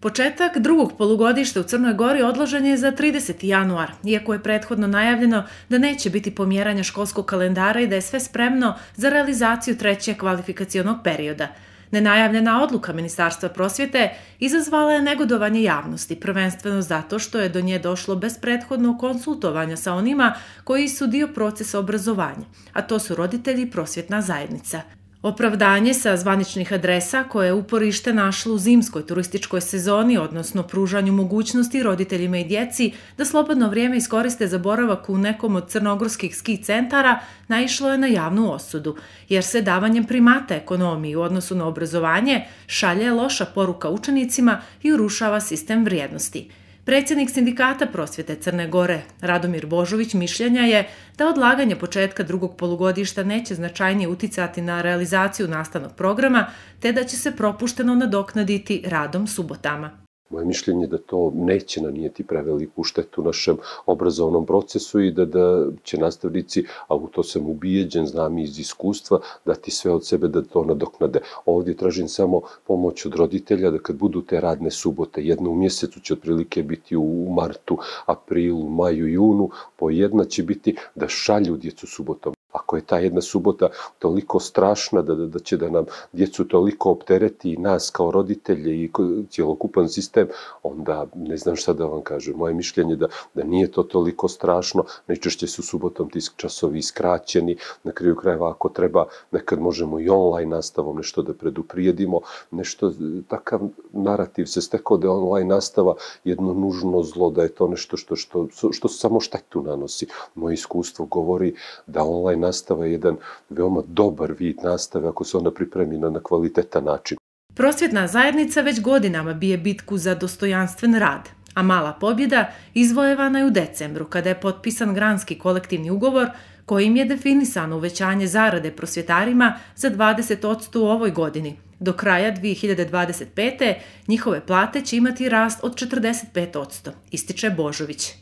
Početak drugog polugodišta u Crnoj Gori odložen je za 30. januar, iako je prethodno najavljeno da neće biti pomjeranja školskog kalendara i da je sve spremno za realizaciju trećeg kvalifikacijonog perioda. Nenajavljena odluka Ministarstva prosvjete izazvala je negodovanje javnosti, prvenstveno zato što je do nje došlo bez prethodnog konsultovanja sa onima koji su dio procesa obrazovanja, a to su roditelji i prosvjetna zajednica – Opravdanje sa zvaničnih adresa koje je uporište našlo u zimskoj turističkoj sezoni, odnosno pružanju mogućnosti roditeljima i djeci da slobodno vrijeme iskoriste za boravak u nekom od crnogorskih ski centara, naišlo je na javnu osudu, jer se davanjem primata ekonomiji u odnosu na obrazovanje šalje loša poruka učenicima i urušava sistem vrijednosti. Predsednik sindikata prosvjete Crne Gore, Radomir Božović, mišljenja je da odlaganje početka drugog polugodišta neće značajnije uticati na realizaciju nastavnog programa, te da će se propušteno nadoknaditi radom subotama. Moje mišljenje da to neće nanijeti preveliku štetu našem obrazovnom procesu i da, da će nastavnici, a u to sam ubijeđen, znam iz iskustva, dati sve od sebe da to nadoknade. Ovdje tražim samo pomoć od roditelja da kad budu te radne subote, jedno u mjesecu će otprilike biti u martu, aprilu, maju, junu, po jedna će biti da šalju djecu subotom Ako je ta jedna subota toliko strašna da, da, da će da nam djecu toliko optereti i nas kao roditelje i cjelokupan sistem, onda ne znam šta da vam kažem. Moje mišljenje da, da nije to toliko strašno, najčešće su subotom ti časovi iskraćeni, na kraju krajeva ako treba, nekad možemo i online nastavom nešto da preduprijedimo, nešto, takav narativ se stekao da je online nastava jedno nužno zlo, da je to nešto što, što, što, što samo štetu nanosi. Moje iskustvo govori da online nastava je jedan veoma dobar vid nastave ako se ona pripremi na, na kvalitetan način. Prosvjetna zajednica već godinama bije bitku za dostojanstven rad, a mala pobjeda izvojevana je u decembru kada je potpisan granski kolektivni ugovor kojim je definisano uvećanje zarade prosvjetarima za 20% u ovoj godini. Do kraja 2025. njihove plate će imati rast od 45%, ističe Božović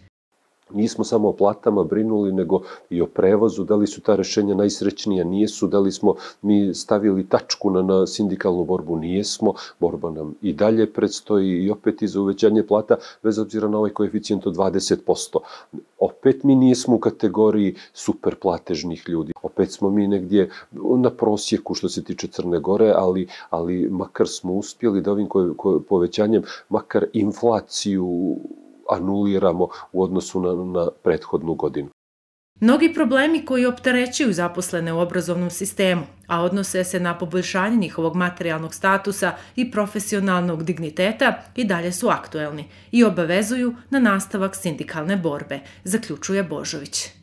nismo samo o platama brinuli, nego i o prevozu, da li su ta rešenja najsrećnija, nijesu, da li smo mi stavili tačku na, na sindikalnu borbu, nijesmo, borba nam i dalje predstoji i opet i za uvećanje plata, bez obzira na ovaj koeficijent od 20%. Opet mi nismo u kategoriji superplatežnih ljudi, opet smo mi negdje na prosjeku što se tiče Crne Gore, ali, ali makar smo uspjeli da ovim koje, koje, povećanjem, makar inflaciju anuliramo u odnosu na, na prethodnu godinu. Mnogi problemi koji opterećuju zaposlene u obrazovnom sistemu, a odnose se na poboljšanje njihovog materijalnog statusa i profesionalnog digniteta, i dalje su aktuelni i obavezuju na nastavak sindikalne borbe, zaključuje Božović.